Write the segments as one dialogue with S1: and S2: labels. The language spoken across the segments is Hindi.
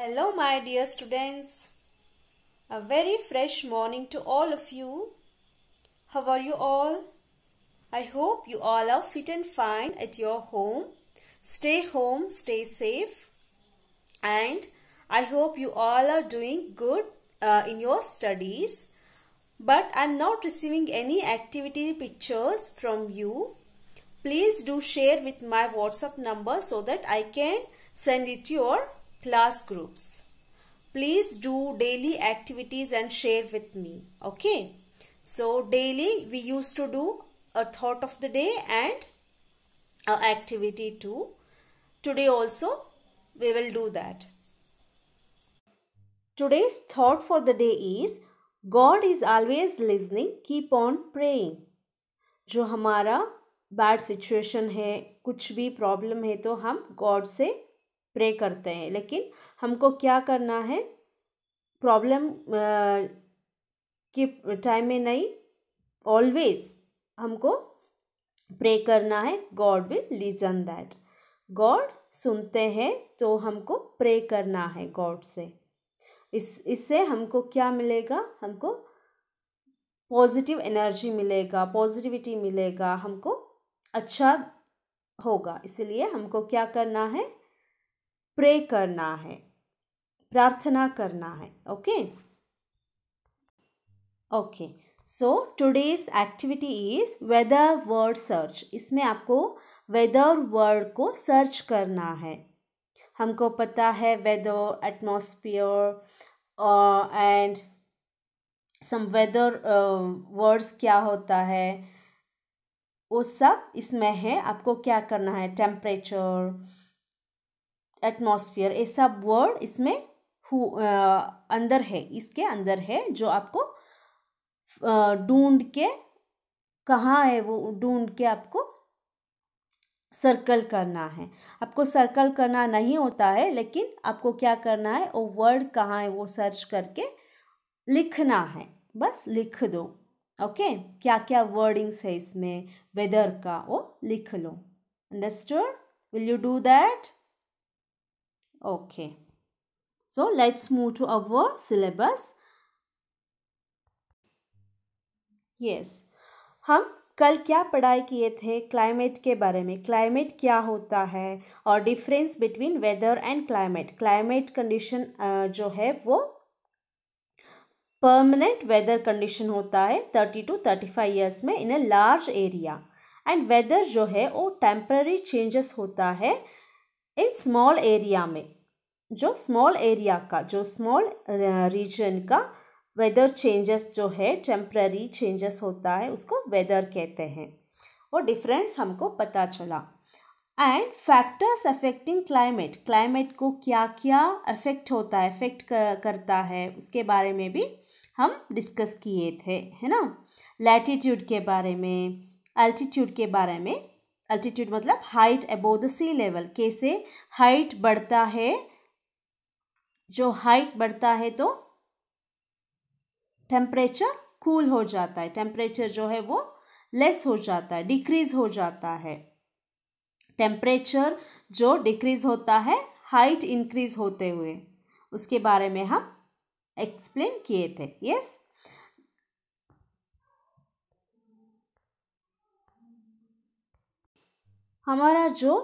S1: Hello my dear students. A very fresh morning to all of you. How are you all? I hope you all are fit and fine at your home. Stay home, stay safe. And I hope you all are doing good uh, in your studies. But I am not receiving any activity pictures from you. Please do share with my WhatsApp number so that I can send it to your class groups. Please do daily activities and share with me. Okay. So daily we used to do a thought of the day and a activity too. Today also we will do that. Today's thought for the day is God is always listening, keep on praying. जो हमारा बैड सिचुएशन है कुछ भी प्रॉब्लम है तो हम गॉड से प्रे करते हैं लेकिन हमको क्या करना है प्रॉब्लम के टाइम में नहीं ऑलवेज हमको प्रे करना है God will listen that God सुनते हैं तो हमको प्रे करना है गॉड से इस इससे हमको क्या मिलेगा हमको पॉजिटिव एनर्जी मिलेगा पॉजिटिविटी मिलेगा हमको अच्छा होगा इसलिए हमको क्या करना है प्रे करना है प्रार्थना करना है okay okay so today's activity is weather word search इसमें आपको वेदर वर्ड को सर्च करना है हमको पता है weather atmosphere and some weather words क्या होता है वो सब इसमें है आपको क्या करना है टेम्परेचर एटमोसफियर ये सब वर्ड इसमें हु uh, अंदर है इसके अंदर है जो आपको uh, ढूंढ के कहाँ है वो ढूंढ के आपको सर्कल करना है आपको सर्कल करना नहीं होता है लेकिन आपको क्या करना है वो वर्ड कहाँ है वो सर्च करके लिखना है बस लिख दो ओके क्या क्या वर्डिंग्स है इसमें वेदर का वो लिख लो understood will you do that Okay. So let's move to our syllabus. Yes. हम कल क्या पढ़ाई किए थे क्लाइमेट के बारे में क्लाइमेट क्या होता है और difference between weather and climate climate condition जो है वो परमानेंट वेदर कंडीशन होता है thirty two thirty five years में in a large area and weather जो है वो टेम्प्ररी चेंजेस होता है इन स्मॉल एरिया में जो स्मॉल एरिया का जो स्मॉल रीजन uh, का वेदर चेंजेस जो है टेम्प्ररी चेंजेस होता है उसको वेदर कहते हैं वो डिफरेंस हमको पता चला and factors affecting climate climate को क्या क्या अफेक्ट होता है अफेक्ट करता है उसके बारे में भी हम डिस्कस किए थे है ना लैटिट्यूड के बारे में अल्टीट्यूड के बारे में अल्टीट्यूड मतलब height above the sea level कैसे हाइट बढ़ता है जो हाइट बढ़ता है तो टेम्परेचर कूल हो जाता है टेम्परेचर जो है वो लेस हो जाता है डिक्रीज हो जाता है टेम्परेचर जो डिक्रीज होता है हाइट इंक्रीज होते हुए उसके बारे में हम एक्सप्लेन किए थे यस yes? हमारा जो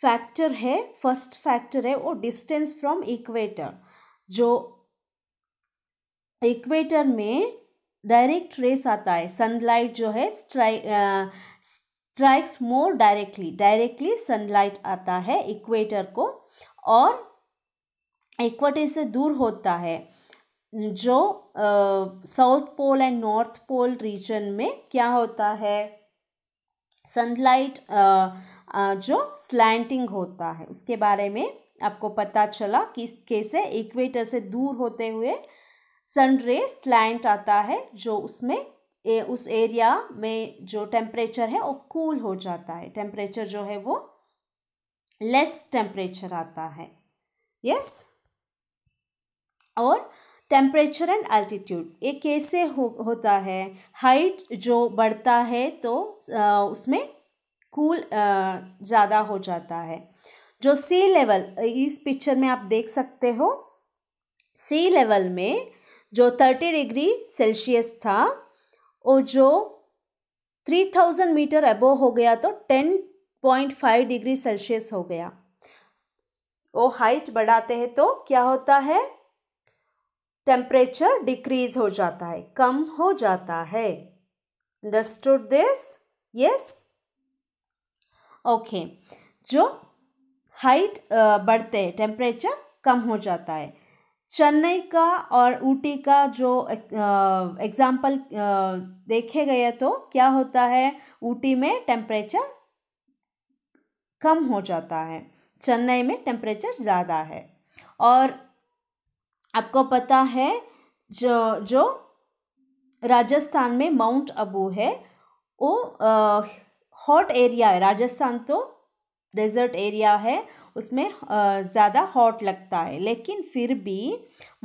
S1: फैक्टर है फर्स्ट फैक्टर है वो डिस्टेंस फ्रॉम इक्वेटर जो इक्वेटर में डायरेक्ट रेस आता है सनलाइट जो है strike strikes more directly directly sunlight आता है इक्वेटर को और इक्वेटर से दूर होता है जो south pole and north pole region में क्या होता है सनलाइट uh, uh, जो स्लैंटिंग होता है उसके बारे में आपको पता चला कि कैसे इक्वेटर से दूर होते हुए सन रे स्लैंट आता है जो उसमें ए, उस एरिया में जो टेम्परेचर है वो कूल हो जाता है टेम्परेचर जो है वो लेस टेम्परेचर आता है यस yes? और टेम्परेचर एंड अल्टीट्यूड ये कैसे हो होता है हाइट जो बढ़ता है तो आ, उसमें कूल ज़्यादा हो जाता है जो सी लेवल इस पिक्चर में आप देख सकते हो सी लेवल में जो थर्टी डिग्री सेल्सियस था और जो थ्री थाउजेंड मीटर अबो हो गया तो ten point five degree Celsius हो गया वो हाइट बढ़ाते हैं तो क्या होता है टेम्परेचर डिक्रीज हो जाता है कम हो जाता है अंडरस्टूड दिस यस ओके जो हाइट बढ़ते हैं टेम्परेचर कम हो जाता है चेन्नई का और ऊटी का जो एग्ज़ाम्पल देखे गए तो क्या होता है ऊटी में टेम्परेचर कम हो जाता है चेन्नई में टेम्परेचर ज़्यादा है और आपको पता है जो जो राजस्थान में माउंट अबू है वो हॉट एरिया है राजस्थान तो डेजर्ट एरिया है उसमें ज़्यादा हॉट लगता है लेकिन फिर भी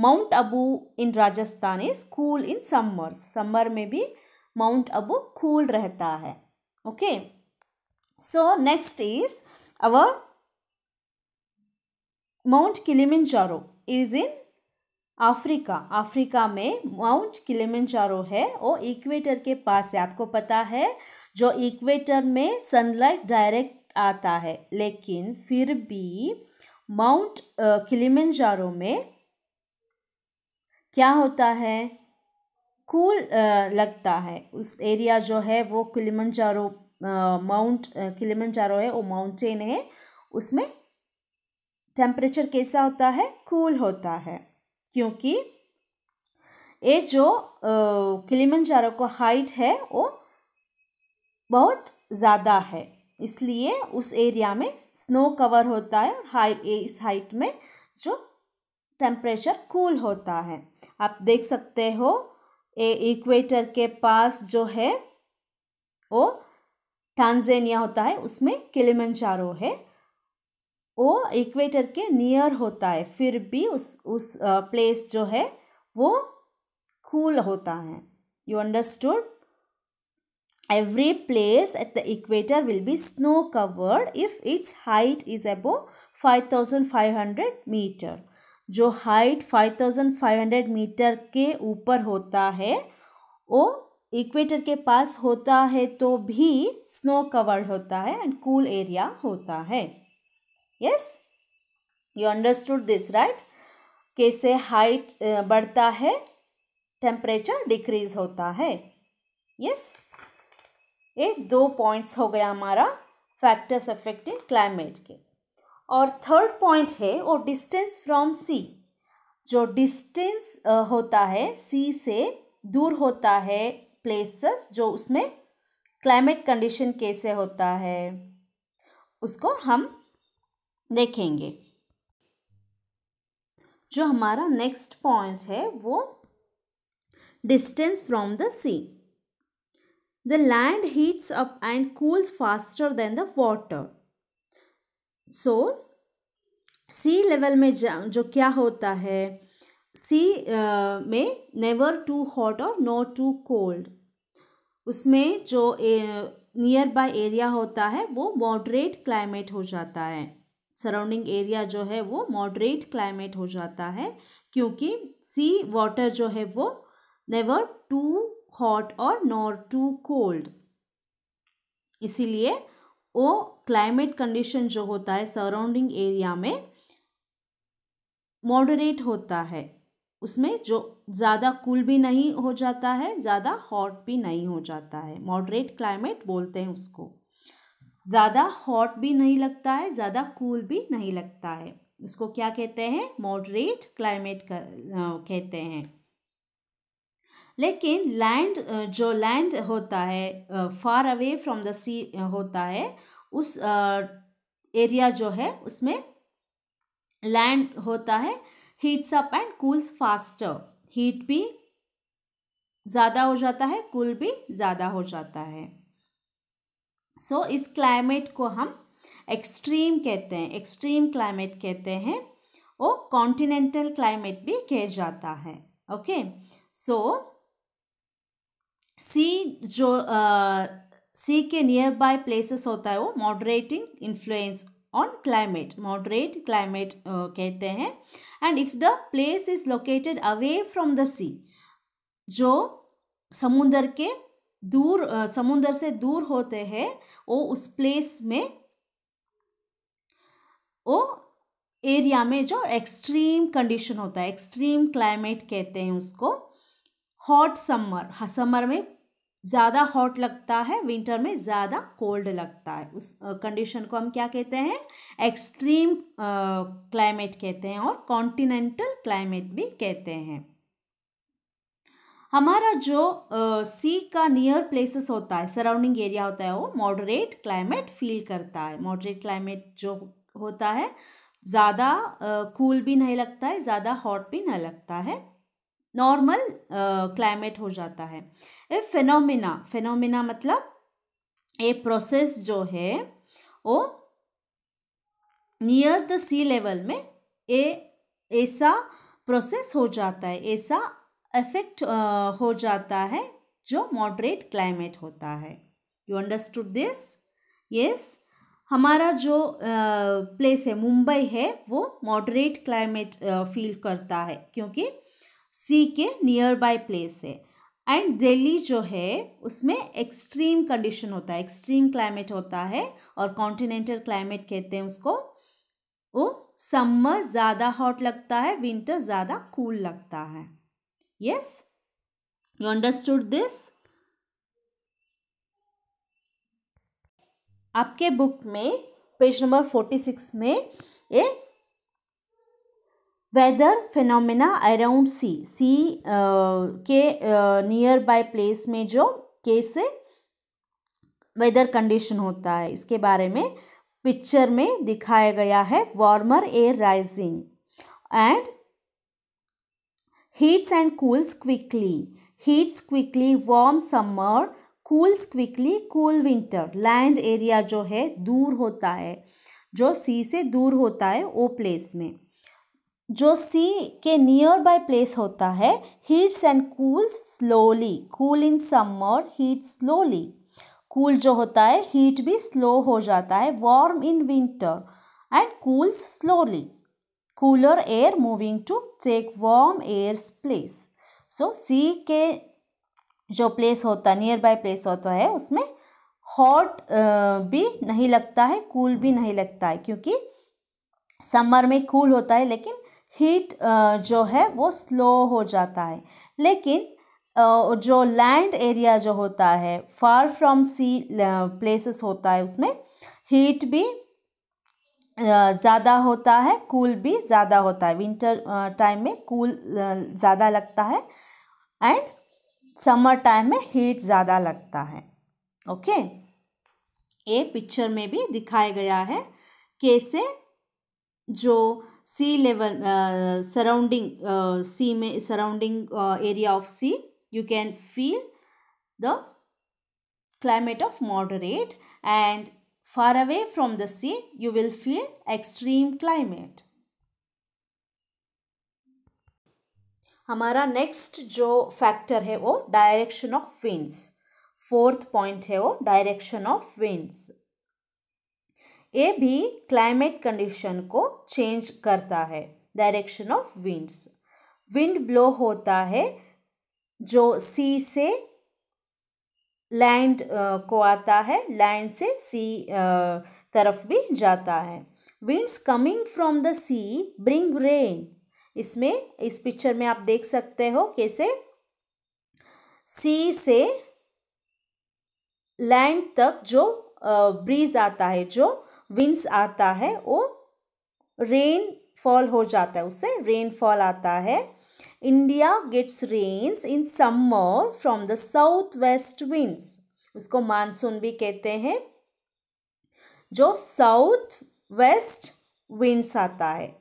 S1: Mount Abu in Rajasthan is cool in summer summer में भी माउंट अबू कूल रहता है okay so next is our Mount Kilimanjaro is in Africa Africa में माउंट किलेमंजारो है वो इक्वेटर के पास है आपको पता है जो इक्वेटर में सनलाइट डायरेक्ट आता है लेकिन फिर भी माउंट किलिमंजारो में क्या होता है कूल लगता है उस एरिया जो है वो किलिमंजारो माउंट किलिमंजारो है वो माउंटेन है उसमें टेम्परेचर कैसा होता है कूल होता है क्योंकि ये जो किलिमंजारो का हाइट है वो बहुत ज़्यादा है इसलिए उस एरिया में स्नो कवर होता है और हाई इस हाइट में जो टेम्परेचर कूल होता है आप देख सकते हो ए इक्वेटर के पास जो है वो टांजेनिया होता है उसमें किलिमंजारो है वो इक्वेटर के नियर होता है फिर भी उस उस प्लेस जो है वो कूल cool होता है you understood every place at the equator will be snow covered if it's height is above five thousand five hundred metre जो height five thousand five hundred metre के ऊपर होता है वो इक्वेटर के पास होता है तो भी स्नो कवर्ड होता है एंड कूल एरिया होता है yes you understood this right कैसे हाइट बढ़ता है टेम्परेचर डिक्रीज होता है यस ये दो पॉइंट्स हो गया हमारा फैक्टर्स अफेक्टिंग क्लाइमेट के और थर्ड पॉइंट है वो डिस्टेंस फ्रॉम सी जो डिस्टेंस होता है सी से दूर होता है प्लेसेस जो उसमें क्लाइमेट कंडीशन कैसे होता है उसको हम देखेंगे जो हमारा नेक्स्ट पॉइंट है वो distance from the sea the land heats up and cools faster than the water so sea level में जो क्या होता है सी uh, में नेवर टू हॉट और नो टू कोल्ड उसमें जो नियर बाय एरिया होता है वो मॉडरेट क्लाइमेट हो जाता है सराउंडिंग एरिया जो है वो मॉडरेट क्लाइमेट हो जाता है क्योंकि सी वाटर जो है वो नेवर टू हॉट और नॉर टू कोल्ड इसीलिए वो क्लाइमेट कंडीशन जो होता है सराउंडिंग एरिया में मॉडरेट होता है उसमें जो ज़्यादा कूल भी नहीं हो जाता है ज़्यादा हॉट भी नहीं हो जाता है मॉडरेट क्लाइमेट बोलते हैं उसको ज़्यादा हॉट भी नहीं लगता है ज़्यादा कूल cool भी नहीं लगता है उसको क्या कहते हैं मॉडरेट क्लाइमेट कहते हैं लेकिन लैंड जो लैंड होता है far away from the sea होता है उस एरिया जो है उसमें लैंड होता है heats up and cools faster heat भी ज़्यादा हो जाता है कूल भी ज़्यादा हो जाता है सो so, इस क्लाइमेट को हम एक्सट्रीम कहते हैं एक्सट्रीम क्लाइमेट कहते हैं वो कॉन्टिनेंटल क्लाइमेट भी कह जाता है ओके सो सी जो सी uh, के नियर बाय प्लेसेस होता है वो moderating influence on climate moderate climate कहते हैं and if the place is located away from the sea जो समुद्र के दूर समुंदर से दूर होते हैं वो उस प्लेस में वो एरिया में जो एक्सट्रीम कंडीशन होता है एक्सट्रीम क्लाइमेट कहते हैं उसको हॉट समर समर में ज़्यादा हॉट लगता है विंटर में ज़्यादा कोल्ड लगता है उस कंडीशन को हम क्या कहते हैं एक्सट्रीम क्लाइमेट कहते हैं और कॉन्टिनेंटल क्लाइमेट भी कहते हैं हमारा जो सी uh, का नियर प्लेसेस होता है सराउंडिंग एरिया होता है वो मॉडरेट क्लाइमेट फील करता है मॉडरेट क्लाइमेट जो होता है ज़्यादा कूल uh, भी नहीं लगता है ज़्यादा हॉट भी नहीं लगता है नॉर्मल क्लाइमेट uh, हो जाता है ए फेनोमिना फेनोमिना मतलब ए प्रोसेस जो है वो नियर द सी लेवल में ए ऐसा प्रोसेस हो जाता है ऐसा इफेक्ट uh, हो जाता है जो मॉडरेट क्लाइमेट होता है यू अंडरस्टूड दिस यस हमारा जो प्लेस uh, है मुंबई है वो मॉडरेट क्लाइमेट फील करता है क्योंकि सी के नियर बाय प्लेस है एंड दिल्ली जो है उसमें एक्सट्रीम कंडीशन होता है एक्सट्रीम क्लाइमेट होता है और कॉन्टिनेंटल क्लाइमेट कहते हैं उसको वो समर ज़्यादा हॉट लगता है विंटर ज़्यादा कूल लगता है Yes? You understood this? आपके बुक में पेज नंबर फोर्टी सिक्स में a weather phenomena around sea sea के नियर बाय प्लेस में जो कैसे वेदर कंडीशन होता है इसके बारे में पिक्चर में दिखाया गया है warmer air rising and Heats and cools quickly. Heats quickly warm summer. Cools quickly cool winter. Land area जो है दूर होता है जो सी से दूर होता है वो प्लेस में जो सी के नियर बाय प्लेस होता है heats and cools slowly cool in summer heat slowly cool जो होता है हीट भी स्लो हो जाता है warm in winter and cools slowly cooler air moving to take warm air's place. So C के जो place होता है नियर बाई प्लेस होता है उसमें हॉट भी नहीं लगता है कूल cool भी नहीं लगता है क्योंकि समर में कूल cool होता है लेकिन हीट जो है वो स्लो हो जाता है लेकिन जो लैंड एरिया जो होता है फार फ्रॉम सी प्लेसेस होता है उसमें हीट भी ज़्यादा होता है कूल भी ज़्यादा होता है विंटर टाइम में कूल ज़्यादा लगता है एंड समर टाइम में हीट ज़्यादा लगता है ओके okay? ये पिक्चर में भी दिखाया गया है कैसे जो सी लेवल सराउंडिंग सी में surrounding area of sea you can feel the climate of moderate and Far away from the sea, you will feel extreme climate. हमारा नेक्स्ट जो फैक्टर है वो direction of winds fourth point है वो डायरेक्शन ऑफ विंड्स ये भी क्लाइमेट कंडीशन को चेंज करता है direction of winds wind blow होता है जो सी से लैंड को आता है लैंड से सी तरफ भी जाता है winds coming from the sea bring rain इसमें इस पिक्चर में आप देख सकते हो कैसे सी से लैंड तक जो ब्रीज आता है जो विंड्स आता है वो रेन फॉल हो जाता है उससे रेनफॉल आता है India gets rains in summer from the south west winds उसको मानसून भी कहते हैं जो साउथ वेस्ट विंड्स आता है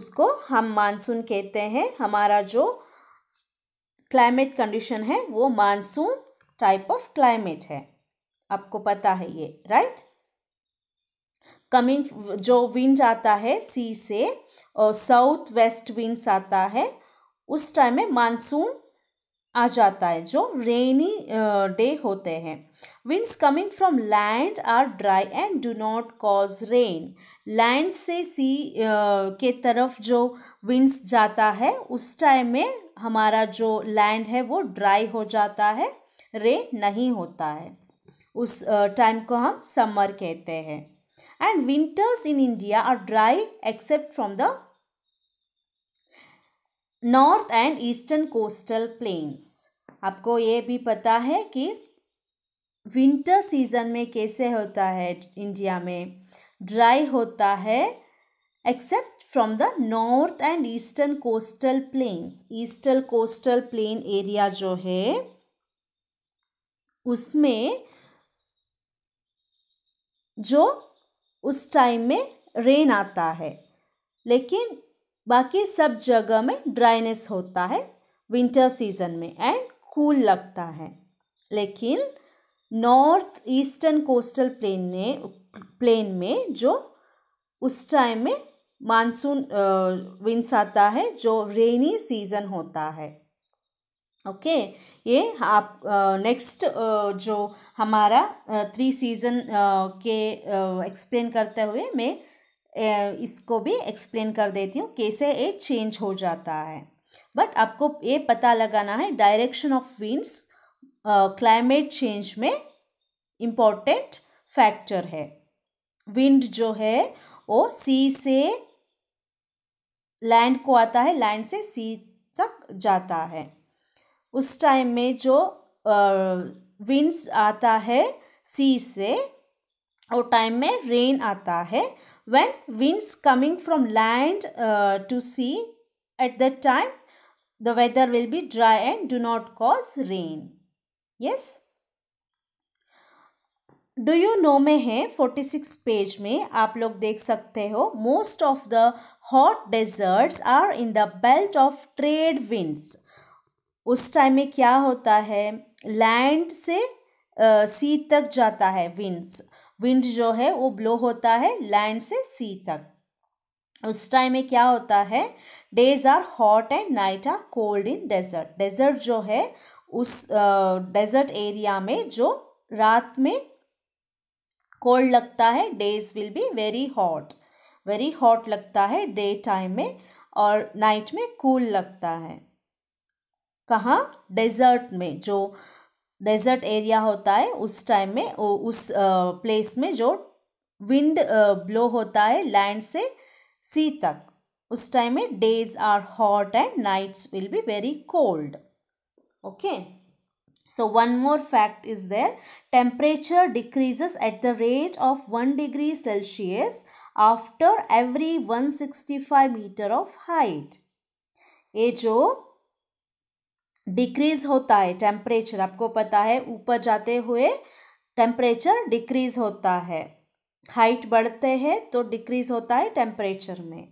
S1: उसको हम मानसून कहते हैं हमारा जो क्लाइमेट कंडीशन है वो मानसून टाइप ऑफ क्लाइमेट है आपको पता है ये राइट कमिंग जो विंड आता है सी से और साउथ वेस्ट विंड्स आता है उस टाइम में मानसून आ जाता है जो रेनी डे होते हैं winds coming from land are dry and do not cause rain land से सी के तरफ जो विंड्स जाता है उस टाइम में हमारा जो लैंड है वो ड्राई हो जाता है रेन नहीं होता है उस टाइम को हम समर कहते हैं and winters in India are dry except from the north and eastern coastal plains आपको ये भी पता है कि विंटर सीजन में कैसे होता है इंडिया में ड्राई होता है except from the north and eastern coastal plains eastern coastal plain area जो है उसमें जो उस टाइम में रेन आता है लेकिन बाकी सब जगह में ड्राइनेस होता है विंटर सीजन में एंड कूल लगता है लेकिन नॉर्थ ईस्टर्न कोस्टल प्लेन ने प्लेन में जो उस टाइम में मानसून विंड्स आता है जो रेनी सीजन होता है ओके okay, ये आप नेक्स्ट जो हमारा थ्री सीजन के एक्सप्लेन करते हुए मैं इसको भी एक्सप्लेन कर देती हूँ कैसे ये चेंज हो जाता है बट आपको ये पता लगाना है direction of winds climate change में इम्पोर्टेंट फैक्टर है विंड जो है वो सी से लैंड को आता है लैंड से सी तक जाता है उस टाइम में जो विंड्स आता है सी से और टाइम में रेन आता है when winds coming from land uh, to sea at that time the weather will be dry and do not cause rain yes Do you know में है फोर्टी सिक्स पेज में आप लोग देख सकते हो most of the hot deserts are in the belt of trade winds उस टाइम में क्या होता है लैंड से सी uh, तक जाता है विंड्स विंड जो है वो ब्लो होता है लैंड से सी तक उस टाइम में क्या होता है days are hot and night are cold in desert desert जो है उस डेजर्ट uh, एरिया में जो रात में कोल्ड लगता है days will be very hot very hot लगता है डे टाइम में और नाइट में कूल cool लगता है कहाँ डेजर्ट में जो डेजर्ट एरिया होता है उस टाइम में उस प्लेस में जो विंड ब्लो होता है लैंड से सी तक उस टाइम में days are hot and nights will be very cold okay so one more fact is there temperature decreases at the rate of one degree Celsius after every one sixty five metre of height ये जो डिक्रीज होता है टेम्परेचर आपको पता है ऊपर जाते हुए टेम्परेचर डिक्रीज होता है हाइट बढ़ते हैं तो डिक्रीज होता है टेम्परेचर में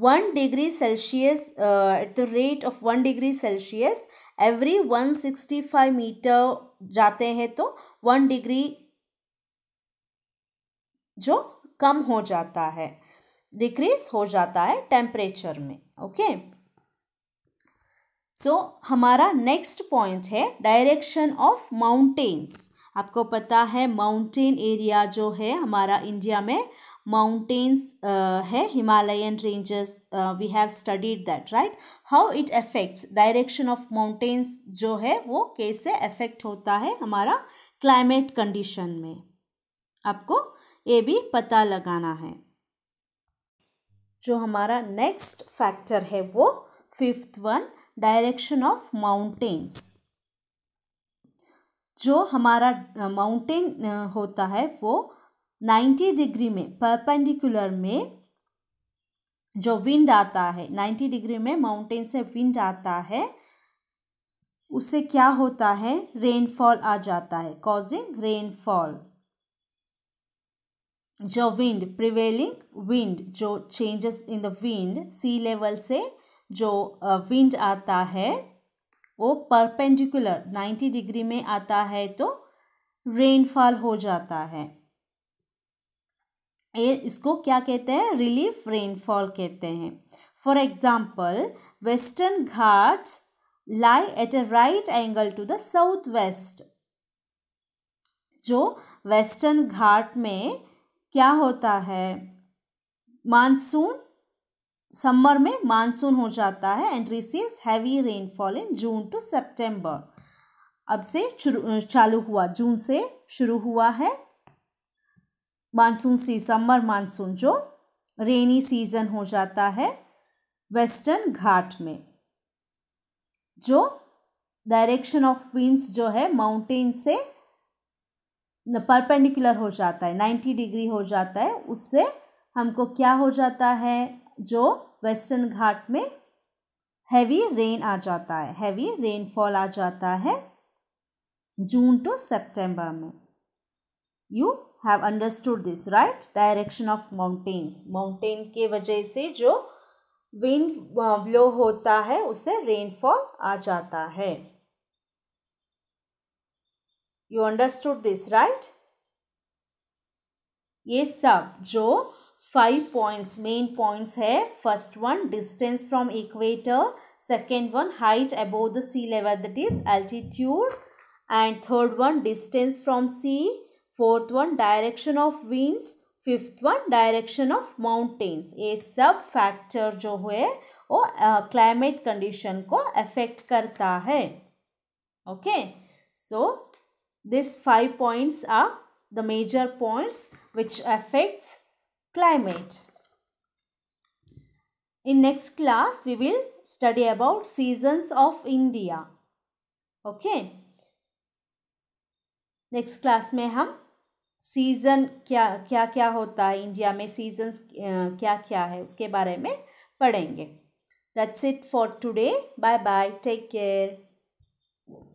S1: one degree Celsius at the rate of one degree Celsius every one sixty five metre जाते हैं तो वन डिग्री जो कम हो जाता है डिक्रीज हो जाता है टेम्परेचर में ओके okay? सो so, हमारा नेक्स्ट पॉइंट है डायरेक्शन ऑफ माउंटेन्स आपको पता है माउंटेन एरिया जो है हमारा इंडिया में माउंटेन्स uh, है Himalayan ranges we have studied that right how it affects direction of mountains जो है वो कैसे अफेक्ट होता है हमारा क्लाइमेट कंडीशन में आपको ये भी पता लगाना है जो हमारा नेक्स्ट फैक्टर है वो fifth one direction of mountains जो हमारा माउंटेन होता है वो नाइन्टी डिग्री में परपेंडिकुलर में जो विंड आता है नाइन्टी डिग्री में माउंटेन से विंड आता है उससे क्या होता है रेनफॉल आ जाता है कॉजिंग रेनफॉल जो विंड प्रिवेलिंग विंड जो changes in the wind sea level से जो विंड आता है वो परपेंडिकुलर 90 डिग्री में आता है तो रेनफॉल हो जाता है ये इसको क्या कहते हैं रिलीफ रेनफॉल कहते हैं for example Western Ghats lie at a right angle to the south west जो वेस्टर्न घाट में क्या होता है मानसून समर में मानसून हो जाता है and receives heavy rainfall in June to September अब से चालू हुआ जून से शुरू हुआ है मानसून सी समर मानसून जो रेनी सीजन हो जाता है वेस्टर्न घाट में जो डायरेक्शन ऑफ विंड्स जो है माउंटेन से परपेंडिकुलर हो जाता है नाइन्टी डिग्री हो जाता है उससे हमको क्या हो जाता है जो वेस्टर्न घाट में हैवी रेन आ जाता है हैवी रेनफॉल आ जाता है जून टू सेप्टेम्बर में you have understood this right direction of mountains mountain के वजह से जो विंड ब्लो uh, होता है उसे रेनफॉल आ जाता है यू अंडरस्टूड दिस राइट ये सब जो फाइव पॉइंट्स मेन पॉइंट्स है first one distance from equator second one height above the sea level that is altitude and third one distance from sea fourth one direction of winds fifth one direction of mountains ये सब फैक्टर जो है वो क्लाइमेट कंडीशन को अफेक्ट करता है okay so this five points are the major points which affects climate. In next class, we will study about seasons of India. Okay. Next class में हम सीज़न क्या क्या क्या होता है इंडिया में सीजन्स क्या क्या है उसके बारे में पढ़ेंगे that's it for today bye bye take care